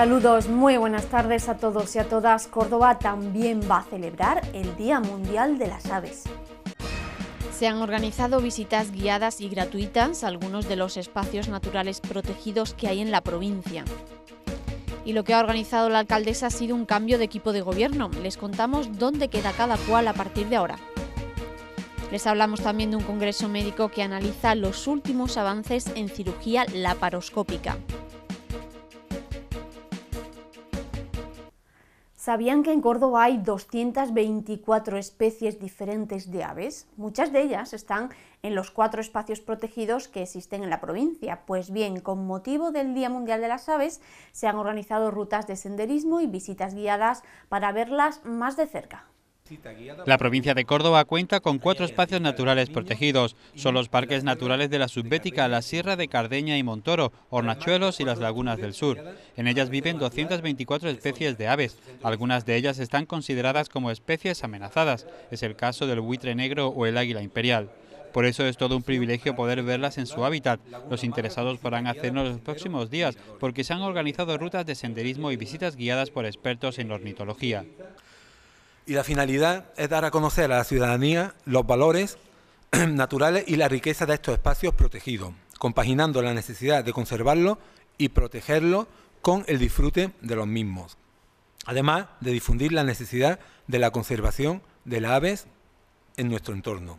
Saludos, muy buenas tardes a todos y a todas. Córdoba también va a celebrar el Día Mundial de las Aves. Se han organizado visitas guiadas y gratuitas a algunos de los espacios naturales protegidos que hay en la provincia. Y lo que ha organizado la alcaldesa ha sido un cambio de equipo de gobierno. Les contamos dónde queda cada cual a partir de ahora. Les hablamos también de un congreso médico que analiza los últimos avances en cirugía laparoscópica. ¿Sabían que en Córdoba hay 224 especies diferentes de aves? Muchas de ellas están en los cuatro espacios protegidos que existen en la provincia. Pues bien, con motivo del Día Mundial de las Aves, se han organizado rutas de senderismo y visitas guiadas para verlas más de cerca. La provincia de Córdoba cuenta con cuatro espacios naturales protegidos. Son los parques naturales de la Subbética, la Sierra de Cardeña y Montoro, Hornachuelos y las Lagunas del Sur. En ellas viven 224 especies de aves. Algunas de ellas están consideradas como especies amenazadas. Es el caso del buitre negro o el águila imperial. Por eso es todo un privilegio poder verlas en su hábitat. Los interesados podrán hacernos los próximos días porque se han organizado rutas de senderismo y visitas guiadas por expertos en ornitología. Y la finalidad es dar a conocer a la ciudadanía los valores naturales y la riqueza de estos espacios protegidos, compaginando la necesidad de conservarlos y protegerlos con el disfrute de los mismos, además de difundir la necesidad de la conservación de las aves en nuestro entorno.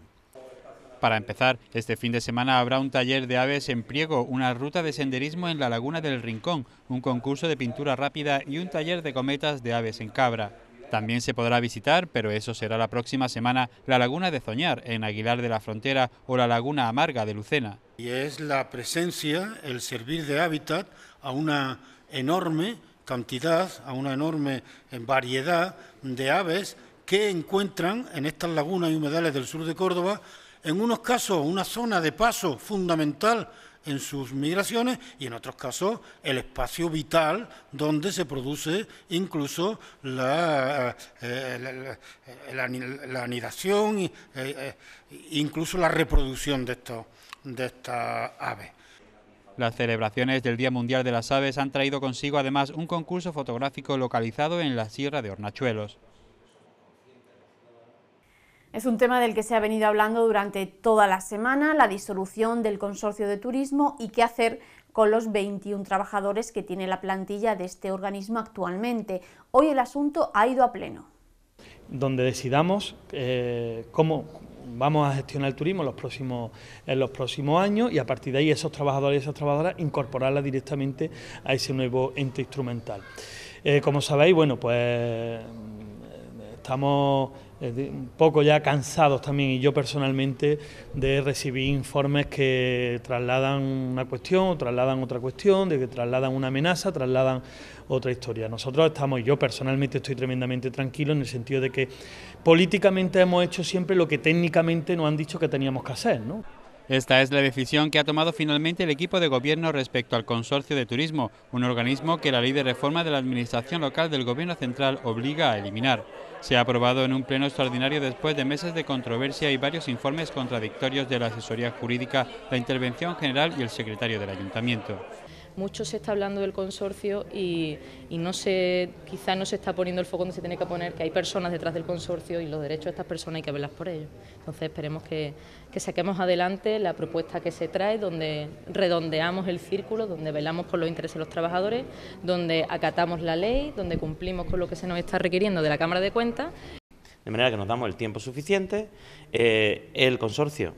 Para empezar, este fin de semana habrá un taller de aves en Priego, una ruta de senderismo en la Laguna del Rincón, un concurso de pintura rápida y un taller de cometas de aves en Cabra. También se podrá visitar, pero eso será la próxima semana, la Laguna de Zoñar, en Aguilar de la Frontera, o la Laguna Amarga de Lucena. Y es la presencia, el servir de hábitat a una enorme cantidad, a una enorme variedad de aves que encuentran en estas lagunas y humedales del sur de Córdoba, en unos casos una zona de paso fundamental en sus migraciones y en otros casos el espacio vital donde se produce incluso la, eh, eh, eh, la, anidación e incluso la reproducción de, esto de estas aves. Las celebraciones del Día Mundial de las Aves han traído consigo además un concurso fotográfico localizado en la Sierra de Hornachuelos. Es un tema del que se ha venido hablando durante toda la semana, la disolución del consorcio de turismo y qué hacer con los 21 trabajadores que tiene la plantilla de este organismo actualmente. Hoy el asunto ha ido a pleno. Donde decidamos eh, cómo, vamos a gestionar el turismo en los próximos, años y a partir de ahí esos trabajadores y esas trabajadoras incorporarlas directamente a ese nuevo ente instrumental. Eh, como sabéis, bueno, pues mm, estamos un poco ya cansados también y yo personalmente de recibir informes que trasladan una cuestión, trasladan otra cuestión, de que trasladan una amenaza, trasladan otra historia. Nosotros estamos, y yo personalmente estoy tremendamente tranquilo en el sentido de que políticamente hemos hecho siempre lo que técnicamente nos han dicho que teníamos que hacer, ¿no? Esta es la decisión que ha tomado finalmente el equipo de gobierno respecto al Consorcio de Turismo, un organismo que la ley de reforma de la Administración local del Gobierno Central obliga a eliminar. Se ha aprobado en un pleno extraordinario después de meses de controversia y varios informes contradictorios de la asesoría jurídica, la intervención general y el secretario del ayuntamiento mucho se está hablando del consorcio y, no se, quizá no se está poniendo el foco donde se tiene que poner, que hay personas detrás del consorcio y los derechos de estas personas hay que velar por ellos. Entonces esperemos que, saquemos adelante la propuesta que se trae, donde redondeamos el círculo, donde velamos por los intereses de los trabajadores, donde acatamos la ley, donde cumplimos con lo que se nos está requiriendo de la Cámara de Cuentas de manera que nos damos el tiempo suficiente. Eh, el consorcio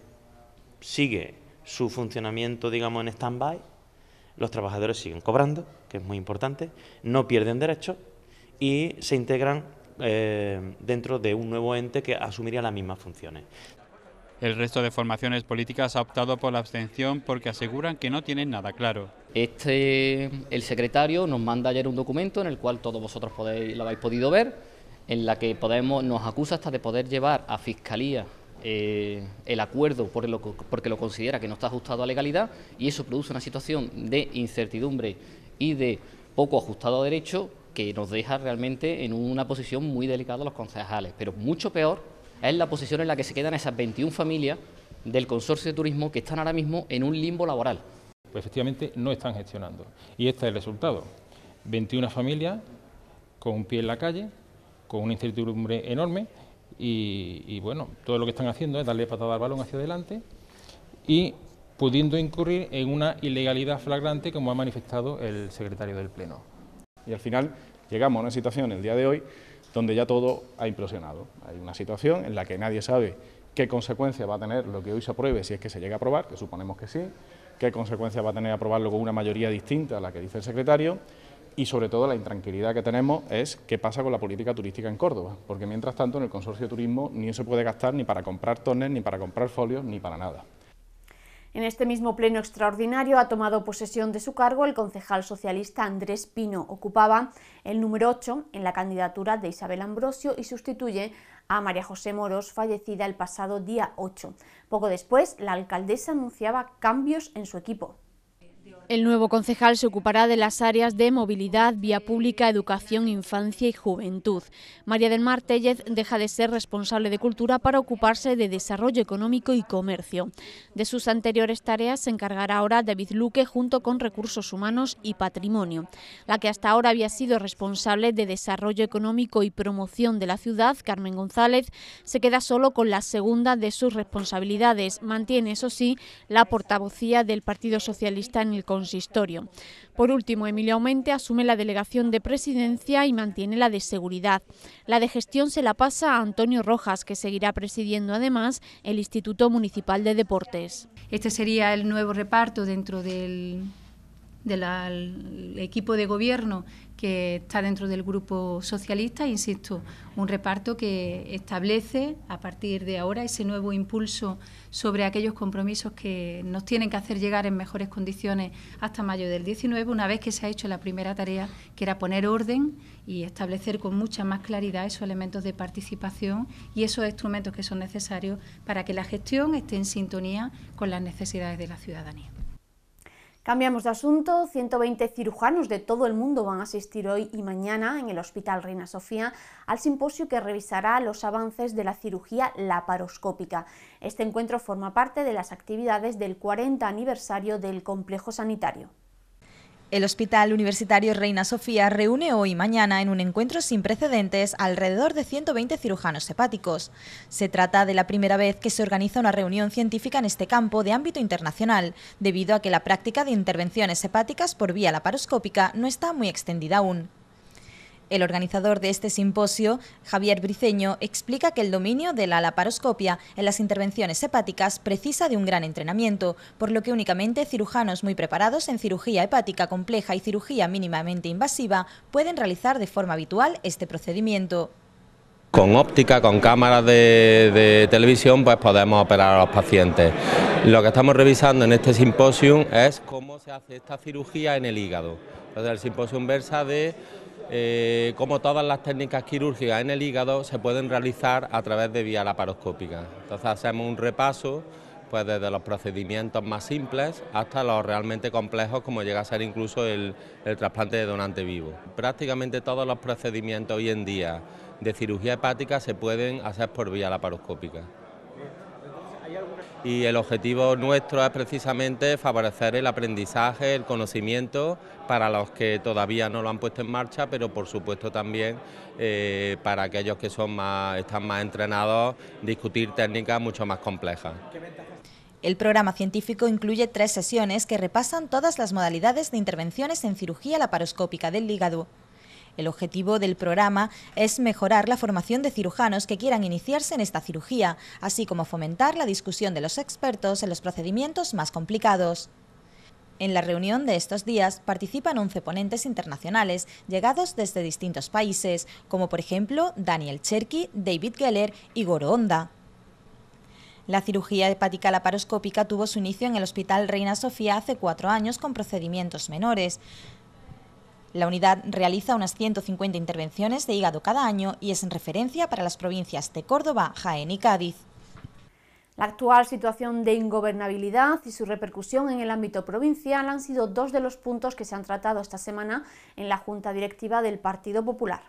sigue su funcionamiento, digamos, en stand-by, los trabajadores siguen cobrando, que es muy importante, no pierden derechos y se integran eh, dentro de un nuevo ente que asumiría las mismas funciones. El resto de formaciones políticas ha optado por la abstención porque aseguran que no tienen nada claro. Este, el secretario nos manda ayer un documento en el cual todos vosotros podéis, lo habéis podido ver, en la que podemos, nos acusa hasta de poder llevar a fiscalía eh, el acuerdo porque lo considera que no está ajustado a legalidad y eso produce una situación de incertidumbre y de poco ajustado a derecho que nos deja realmente en una posición muy delicada a los concejales. Pero mucho peor es la posición en la que se quedan esas 21 familias del consorcio de turismo que están ahora mismo en un limbo laboral. Pues efectivamente no están gestionando. Y este es el resultado. 21 familias con un pie en la calle, con una incertidumbre enorme y, bueno, todo lo que están haciendo es darle patada al balón hacia adelante y pudiendo incurrir en una ilegalidad flagrante como ha manifestado el secretario del Pleno. Y al final llegamos a una situación el día de hoy donde ya todo ha impresionado Hay una situación en la que nadie sabe qué consecuencia va a tener lo que hoy se apruebe, si es que se llega a aprobar, que suponemos que sí, qué consecuencia va a tener aprobarlo con una mayoría distinta a la que dice el secretario, y sobre todo la intranquilidad que tenemos es qué pasa con la política turística en Córdoba, porque mientras tanto en el Consorcio de Turismo ni se puede gastar ni para comprar tones, ni para comprar folios, ni para nada. En este mismo pleno extraordinario ha tomado posesión de su cargo el concejal socialista Andrés Pino. Ocupaba el número 8 en la candidatura de Isabel Ambrosio y sustituye a María José Moros, fallecida el pasado día 8. Poco después, la alcaldesa anunciaba cambios en su equipo. El nuevo concejal se ocupará de las áreas de movilidad, vía pública, educación, infancia y juventud. María del Mar Tellez deja de ser responsable de cultura para ocuparse de desarrollo económico y comercio. De sus anteriores tareas se encargará ahora David Luque junto con recursos humanos y patrimonio. La que hasta ahora había sido responsable de desarrollo económico y promoción de la ciudad, Carmen González, se queda solo con la segunda de sus responsabilidades. Mantiene, eso sí, la portavocía del Partido Socialista en el Consejo por último, Emilio Aumente asume la delegación de presidencia y mantiene la de seguridad. La de gestión se la pasa a Antonio Rojas, que seguirá presidiendo además el Instituto Municipal de Deportes. Este sería el nuevo reparto dentro del, equipo de gobierno que está dentro del grupo socialista, insisto, un reparto que establece a partir de ahora ese nuevo impulso sobre aquellos compromisos que nos tienen que hacer llegar en mejores condiciones hasta mayo del 19, una vez que se ha hecho la primera tarea, que era poner orden y establecer con mucha más claridad esos elementos de participación y esos instrumentos que son necesarios para que la gestión esté en sintonía con las necesidades de la ciudadanía. Cambiamos de asunto, 120 cirujanos de todo el mundo van a asistir hoy y mañana en el Hospital Reina Sofía al simposio que revisará los avances de la cirugía laparoscópica. Este encuentro forma parte de las actividades del 40 aniversario del complejo sanitario. El Hospital Universitario Reina Sofía reúne hoy y mañana en un encuentro sin precedentes alrededor de 120 cirujanos hepáticos. Se trata de la primera vez que se organiza una reunión científica en este campo de ámbito internacional, debido a que la práctica de intervenciones hepáticas por vía laparoscópica no está muy extendida aún. El organizador de este simposio, Javier Briceño, explica que el dominio de la laparoscopia en las intervenciones hepáticas precisa de un gran entrenamiento, por lo que únicamente cirujanos muy preparados en cirugía hepática compleja y cirugía mínimamente invasiva pueden realizar de forma habitual este procedimiento con óptica, con cámaras de, televisión, pues podemos operar a los pacientes. Lo que estamos revisando en este simposio es cómo se hace esta cirugía en el hígado. el simposium versa de eh, como todas las técnicas quirúrgicas en el hígado, se pueden realizar a través de vía laparoscópica. Entonces hacemos un repaso pues desde los procedimientos más simples hasta los realmente complejos, como llega a ser incluso el trasplante de donante vivo. Prácticamente todos los procedimientos hoy en día de cirugía hepática se pueden hacer por vía laparoscópica y el objetivo nuestro es precisamente favorecer el aprendizaje, el conocimiento para los que todavía no lo han puesto en marcha, pero por supuesto también eh, para aquellos que son más, están más entrenados, discutir técnicas mucho más complejas. El programa científico incluye tres sesiones que repasan todas las modalidades de intervenciones en cirugía laparoscópica del hígado, el objetivo del programa es mejorar la formación de cirujanos que quieran iniciarse en esta cirugía, así como fomentar la discusión de los expertos en los procedimientos más complicados. En la reunión de estos días participan 11 ponentes internacionales llegados desde distintos países, como por ejemplo Daniel Cherky, David Geller y Goro Onda. La cirugía hepática laparoscópica tuvo su inicio en el Hospital Reina Sofía hace cuatro años con procedimientos menores. La unidad realiza unas 150 intervenciones de hígado cada año y es en referencia para las provincias de Córdoba, Jaén y Cádiz. La actual situación de ingobernabilidad y su repercusión en el ámbito provincial han sido dos de los puntos que se han tratado esta semana en la Junta Directiva del Partido Popular.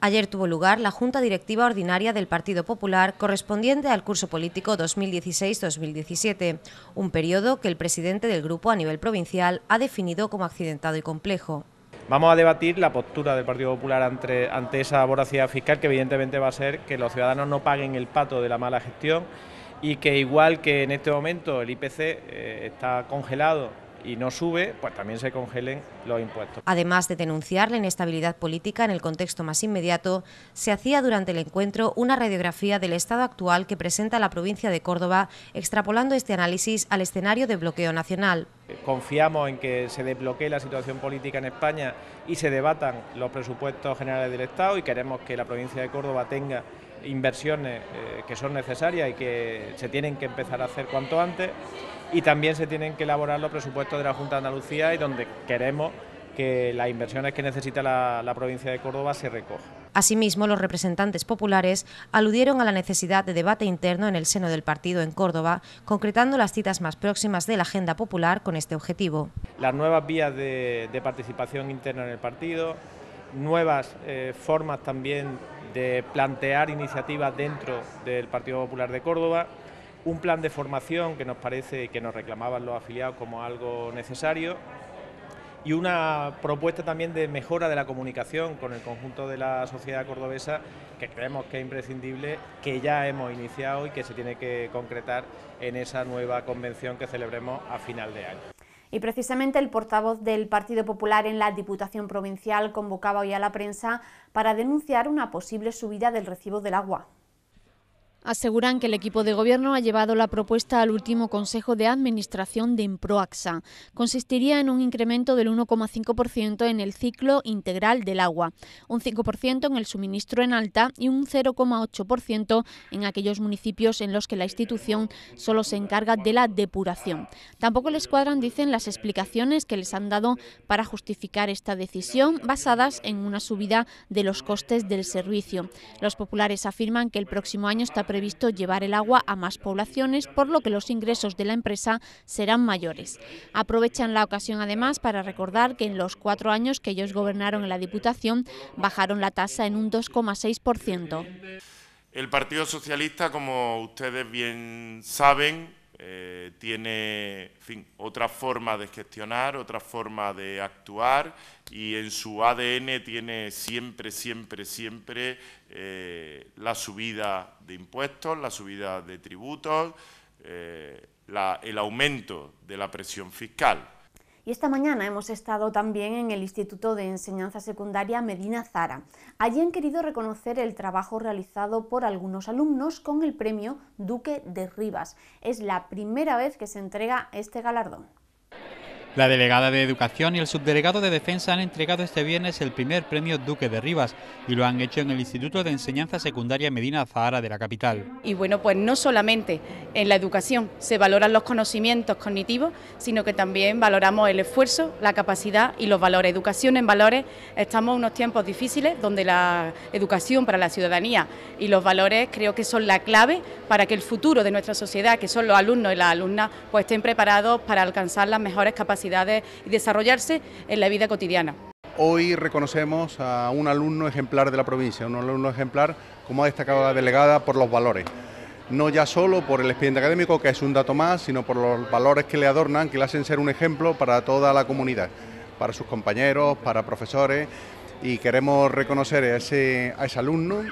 Ayer tuvo lugar la Junta Directiva Ordinaria del Partido Popular correspondiente al curso político 2016-2017, un periodo que el presidente del grupo a nivel provincial ha definido como accidentado y complejo. Vamos a debatir la postura del Partido Popular ante, esa voracidad fiscal que evidentemente va a ser que los ciudadanos no paguen el pato de la mala gestión y que igual que en este momento el IPC eh, está congelado y no sube, pues también se congelen los impuestos. Además de denunciar la inestabilidad política en el contexto más inmediato, se hacía durante el encuentro una radiografía del estado actual que presenta la provincia de Córdoba, extrapolando este análisis al escenario de bloqueo nacional. Confiamos en que se desbloquee la situación política en España y se debatan los presupuestos generales del Estado y queremos que la provincia de Córdoba tenga inversiones eh, que son necesarias y que se tienen que empezar a hacer cuanto antes y también se tienen que elaborar los presupuestos de la Junta de Andalucía y donde queremos que las inversiones que necesita la, provincia de Córdoba se recojan. Asimismo, los representantes populares aludieron a la necesidad de debate interno en el seno del partido en Córdoba, concretando las citas más próximas de la agenda popular con este objetivo. Las nuevas vías de, participación interna en el partido, nuevas eh, formas también de plantear iniciativas dentro del Partido Popular de Córdoba, un plan de formación que nos parece que nos reclamaban los afiliados como algo necesario y una propuesta también de mejora de la comunicación con el conjunto de la sociedad cordobesa que creemos que es imprescindible, que ya hemos iniciado y que se tiene que concretar en esa nueva convención que celebremos a final de año. Y precisamente el portavoz del Partido Popular en la Diputación Provincial convocaba hoy a la prensa para denunciar una posible subida del recibo del agua. Aseguran que el equipo de gobierno ha llevado la propuesta al último Consejo de Administración de Improaxa. Consistiría en un incremento del 1,5% en el ciclo integral del agua, un 5% en el suministro en alta y un 0,8% en aquellos municipios en los que la institución solo se encarga de la depuración. Tampoco les cuadran, dicen, las explicaciones que les han dado para justificar esta decisión basadas en una subida de los costes del servicio. Los populares afirman que el próximo año está previsto llevar el agua a más poblaciones, por lo que los ingresos de la empresa serán mayores. Aprovechan la ocasión además para recordar que en los cuatro años que ellos gobernaron en la Diputación bajaron la tasa en un 2,6%. El Partido Socialista, como ustedes bien saben, eh, tiene en fin, otra forma de gestionar, otra forma de actuar y en su ADN tiene siempre, siempre, siempre eh, la subida de impuestos, la subida de tributos, eh, el aumento de la presión fiscal. Y esta mañana hemos estado también en el Instituto de Enseñanza Secundaria Medina Zara. Allí han querido reconocer el trabajo realizado por algunos alumnos con el premio Duque de Rivas. Es la primera vez que se entrega este galardón. La delegada de Educación y el subdelegado de Defensa han entregado este viernes el primer premio Duque de Rivas y lo han hecho en el Instituto de Enseñanza Secundaria Medina Zahara de la capital. Y bueno, pues no solamente en la educación se valoran los conocimientos cognitivos, sino que también valoramos el esfuerzo, la capacidad y los valores. Educación en valores, estamos en unos tiempos difíciles donde la educación para la ciudadanía y los valores creo que son la clave para que el futuro de nuestra sociedad, que son los alumnos y las alumnas, pues estén preparados para alcanzar las mejores capacidades y desarrollarse en la vida cotidiana. Hoy reconocemos a un alumno ejemplar de la provincia, un alumno ejemplar, como ha destacado la delegada, por los valores. No ya solo por el expediente académico, que es un dato más, sino por los valores que le adornan, que le hacen ser un ejemplo para toda la comunidad, para sus compañeros, para profesores, y queremos reconocer a ese alumno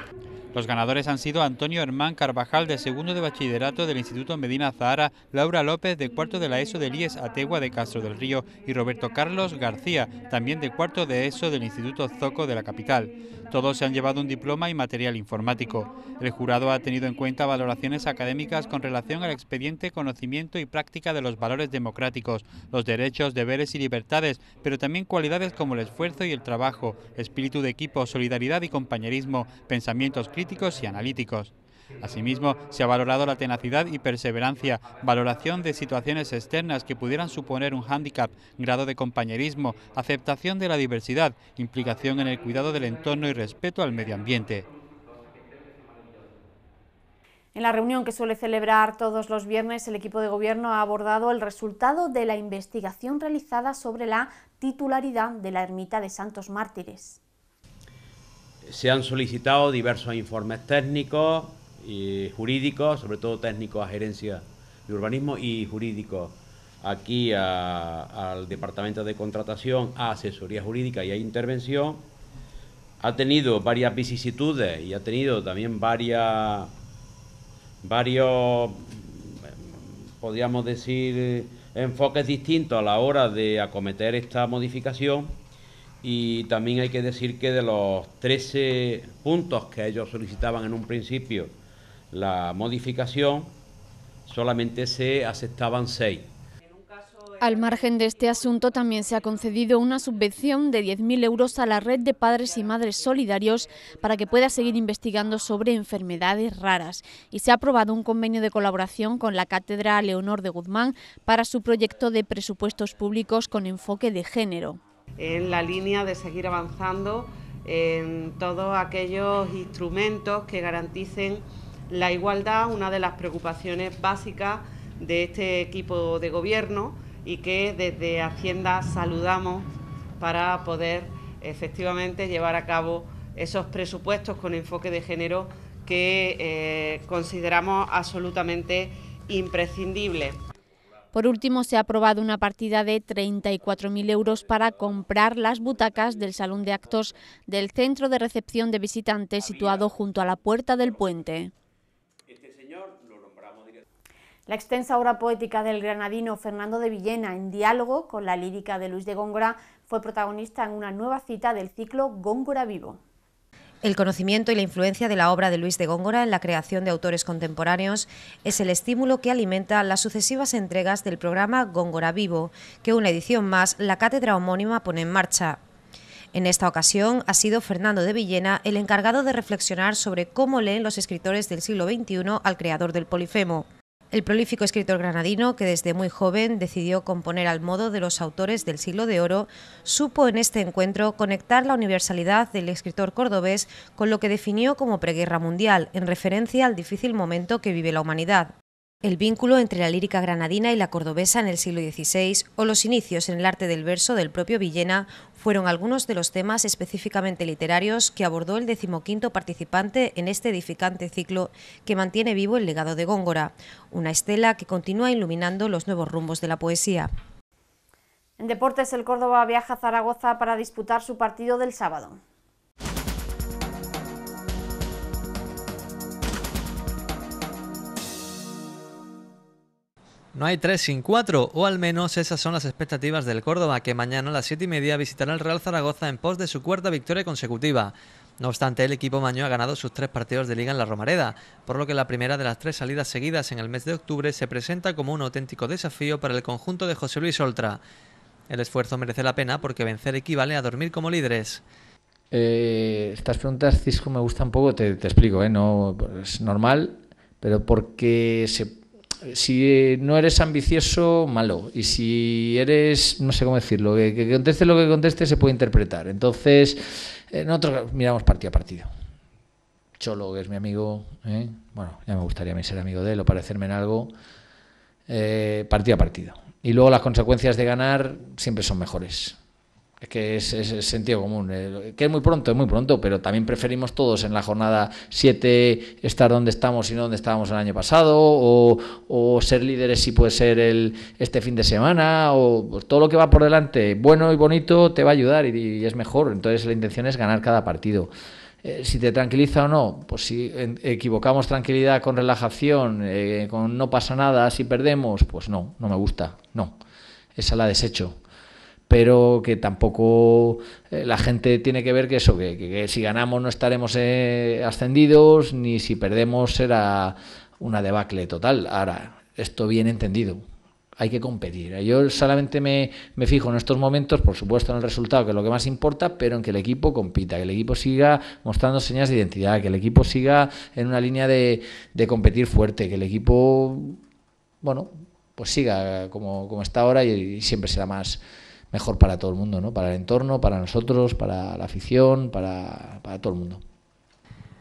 los ganadores han sido Antonio Hermán Carvajal de segundo de bachillerato del Instituto Medina Zahara, Laura López de cuarto de la ESO de IES Ategua de Castro del Río y Roberto Carlos García, también de cuarto de ESO del Instituto Zoco de la capital. Todos se han llevado un diploma y material informático. El jurado ha tenido en cuenta valoraciones académicas con relación al expediente, conocimiento y práctica de los valores democráticos, los derechos, deberes y libertades, pero también cualidades como el esfuerzo y el trabajo, espíritu de equipo, solidaridad y compañerismo, pensamientos críticos y analíticos. Asimismo, se ha valorado la tenacidad y perseverancia, valoración de situaciones externas que pudieran suponer un hándicap, grado de compañerismo, aceptación de la diversidad, implicación en el cuidado del entorno y respeto al medio ambiente. En la reunión que suele celebrar todos los viernes, el equipo de gobierno ha abordado el resultado de la investigación realizada sobre la titularidad de la ermita de Santos Mártires. Se han solicitado diversos informes técnicos, jurídicos, sobre todo técnicos a gerencia de urbanismo y jurídico aquí al departamento de contratación, a asesoría jurídica y a intervención. Ha tenido varias vicisitudes y ha tenido también varias, varios, podríamos decir, enfoques distintos a la hora de acometer esta modificación y también hay que decir que de los 13 puntos que ellos solicitaban en un principio la modificación, solamente se aceptaban seis. Al margen de este asunto, también se ha concedido una subvención de 10.000 euros a la red de padres y madres solidarios para que pueda seguir investigando sobre enfermedades raras. Y se ha aprobado un convenio de colaboración con la Cátedra Leonor de Guzmán para su proyecto de presupuestos públicos con enfoque de género. En la línea de seguir avanzando en todos aquellos instrumentos que garanticen la igualdad, una de las preocupaciones básicas de este equipo de gobierno y que desde Hacienda saludamos para poder efectivamente llevar a cabo esos presupuestos con enfoque de género que eh, consideramos absolutamente imprescindible. Por último, se ha aprobado una partida de 34.000 euros para comprar las butacas del Salón de Actos del Centro de Recepción de Visitantes situado junto a la Puerta del Puente. La extensa obra poética del granadino Fernando de Villena, en diálogo con la lírica de Luis de Góngora, fue protagonista en una nueva cita del ciclo Góngora Vivo. El conocimiento y la influencia de la obra de Luis de Góngora en la creación de autores contemporáneos es el estímulo que alimenta las sucesivas entregas del programa Góngora Vivo, que una edición más la cátedra homónima pone en marcha. En esta ocasión ha sido Fernando de Villena el encargado de reflexionar sobre cómo leen los escritores del siglo XXI al creador del Polifemo el prolífico escritor granadino que desde muy joven decidió componer al modo de los autores del siglo de oro, supo en este encuentro conectar la universalidad del escritor cordobés con lo que definió como preguerra mundial, en referencia al difícil momento que vive la humanidad. El vínculo entre la lírica granadina y la cordobesa en el siglo XVI o los inicios en el arte del verso del propio Villena fueron algunos de los temas específicamente literarios que abordó el decimoquinto participante en este edificante ciclo que mantiene vivo el legado de Góngora, una estela que continúa iluminando los nuevos rumbos de la poesía. En deportes, el Córdoba viaja a Zaragoza para disputar su partido del sábado. No hay tres sin cuatro, o al menos esas son las expectativas del Córdoba, que mañana a las siete y media visitará el Real Zaragoza en pos de su cuarta victoria consecutiva. No obstante, el equipo maño ha ganado sus tres partidos de liga en la Romareda, por lo que la primera de las tres salidas seguidas en el mes de octubre se presenta como un auténtico desafío para el conjunto de José Luis Oltra. El esfuerzo merece la pena porque vencer equivale a dormir como líderes. Eh, estas preguntas, Cisco, me gustan un poco, te, explico, ¿eh? no, pues, es normal, pero porque se si eh, no eres ambicioso, malo. Y si eres, no sé cómo decirlo, que, conteste lo que conteste se puede interpretar. Entonces, nosotros miramos partido a partido. Cholo, que es mi amigo, ¿eh? bueno, ya me gustaría a mí ser amigo de él o parecerme en algo, eh, partido a partido. Y luego las consecuencias de ganar siempre son mejores. Es que es, es, sentido común. Eh, que es muy pronto, es muy pronto, pero también preferimos todos en la jornada 7 estar donde estamos y no donde estábamos el año pasado, o, ser líderes si puede ser el, este fin de semana, o todo lo que va por delante, bueno y bonito, te va a ayudar y, es mejor. Entonces la intención es ganar cada partido. Eh, si te tranquiliza o no, pues si equivocamos tranquilidad con relajación, eh, con no pasa nada, si perdemos, pues no, no me gusta, no. Esa la desecho pero que tampoco eh, la gente tiene que ver que eso, que, si ganamos no estaremos eh, ascendidos, ni si perdemos será una debacle total. Ahora, esto bien entendido. Hay que competir. Yo solamente me, me, fijo en estos momentos, por supuesto, en el resultado, que es lo que más importa, pero en que el equipo compita, que el equipo siga mostrando señas de identidad, que el equipo siga en una línea de, de competir fuerte, que el equipo, bueno, pues siga como, está ahora y siempre será más, mejor para todo el mundo, ¿no? Para el entorno, para nosotros, para la afición, para, todo el mundo.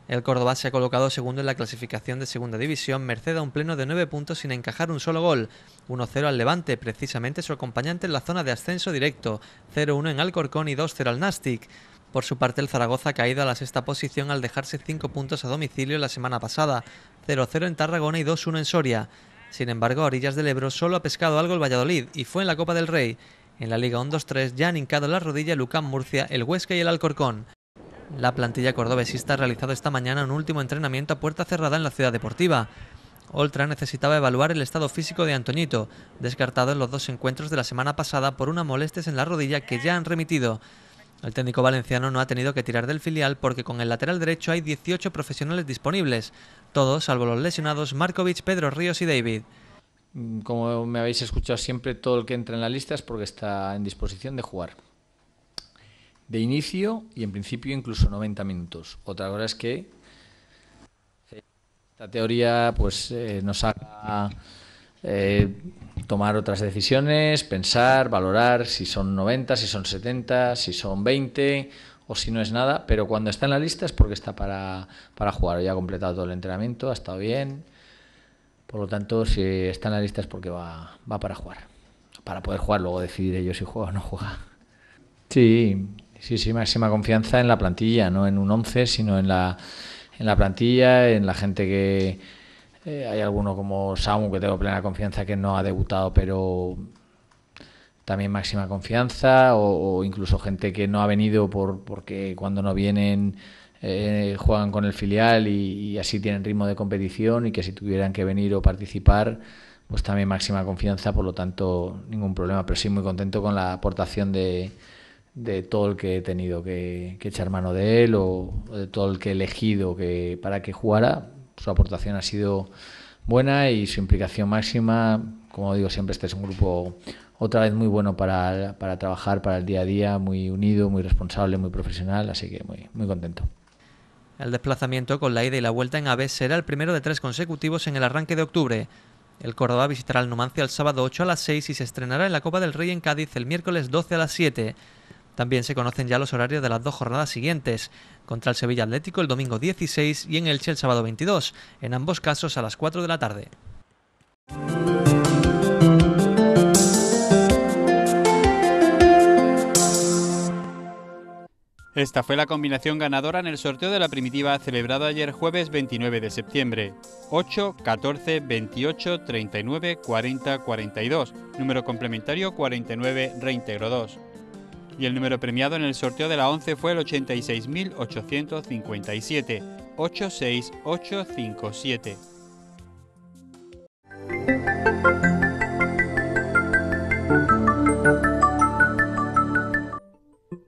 El Córdoba se ha colocado segundo en la clasificación de segunda división, merced a un pleno de nueve puntos sin encajar un solo gol. 1-0 al Levante, precisamente su acompañante en la zona de ascenso directo. 0-1 en Alcorcón y 2-0 al Nastic. Por su parte, el Zaragoza ha caído a la sexta posición al dejarse cinco puntos a domicilio la semana pasada. 0-0 en Tarragona y 2-1 en Soria. Sin embargo, a orillas del Ebro solo ha pescado algo el Valladolid y fue en la Copa del Rey. En la Liga 1-2-3 ya han hincado la rodilla Lucán Murcia, el Huesca y el Alcorcón. La plantilla cordobesista ha realizado esta mañana un último entrenamiento a puerta cerrada en la ciudad deportiva. Oltra necesitaba evaluar el estado físico de Antoñito, descartado en los dos encuentros de la semana pasada por una molestia en la rodilla que ya han remitido. El técnico valenciano no ha tenido que tirar del filial porque con el lateral derecho hay 18 profesionales disponibles, todos salvo los lesionados Markovic, Pedro Ríos y David. Mm, como me habéis escuchado siempre, todo el que entra en la lista es porque está en disposición de jugar. De inicio y en principio incluso 90 minutos. Otra cosa es que esta teoría pues eh, nos haga eh, tomar otras decisiones, pensar, valorar si son 90, si son 70, si son 20 o si no es nada, pero cuando está en la lista es porque está para, para jugar. Ya ha completado todo el entrenamiento, ha estado bien, por lo tanto, si está en la lista es porque va, para jugar. Para poder jugar, luego decidiré ellos si juega o no juega. Sí, sí, sí, máxima confianza en la plantilla, no en un 11, sino en la, en la plantilla, en la gente que. Eh, hay alguno como Samu, que tengo plena confianza que no ha debutado, pero también máxima confianza, o, o incluso gente que no ha venido por, porque cuando no vienen eh, juegan con el filial y, así tienen ritmo de competición y que si tuvieran que venir o participar, pues también máxima confianza, por lo tanto ningún problema. Pero sí muy contento con la aportación de, de todo el que he tenido que, echar mano de él o, de todo el que he elegido que, para que jugara. Su aportación ha sido buena y su implicación máxima. Como digo, siempre este es un grupo otra vez muy bueno para, para trabajar, para el día a día, muy unido, muy responsable, muy profesional, así que muy, muy contento. El desplazamiento con la ida y la vuelta en Aves será el primero de tres consecutivos en el arranque de octubre. El Córdoba visitará el Numancia el sábado 8 a las 6 y se estrenará en la Copa del Rey en Cádiz el miércoles 12 a las 7. También se conocen ya los horarios de las dos jornadas siguientes, contra el Sevilla Atlético el domingo 16 y en Elche el sábado 22, en ambos casos a las 4 de la tarde. Esta fue la combinación ganadora en el sorteo de la primitiva celebrado ayer jueves 29 de septiembre. 8, 14, 28, 39, 40, 42, número complementario 49, reintegro 2. Y el número premiado en el sorteo de la 11 fue el 86.857, 86857.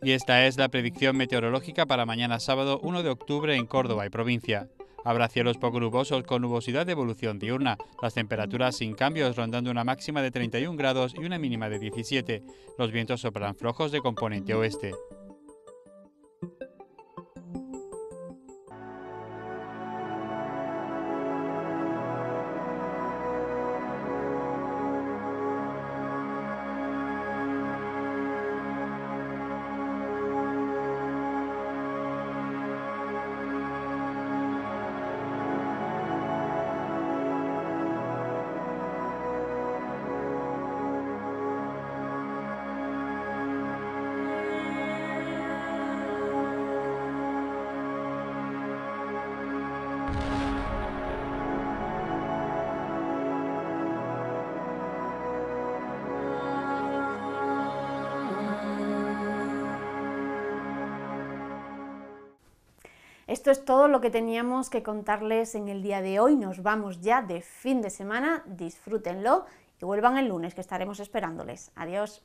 Y esta es la predicción meteorológica para mañana sábado 1 de octubre en Córdoba y provincia. Habrá cielos poco nubosos con nubosidad de evolución diurna, las temperaturas sin cambios rondando una máxima de 31 grados y una mínima de 17. Los vientos soplan flojos de componente oeste. Esto es todo lo que teníamos que contarles en el día de hoy. Nos vamos ya de fin de semana. Disfrútenlo y vuelvan el lunes que estaremos esperándoles. Adiós.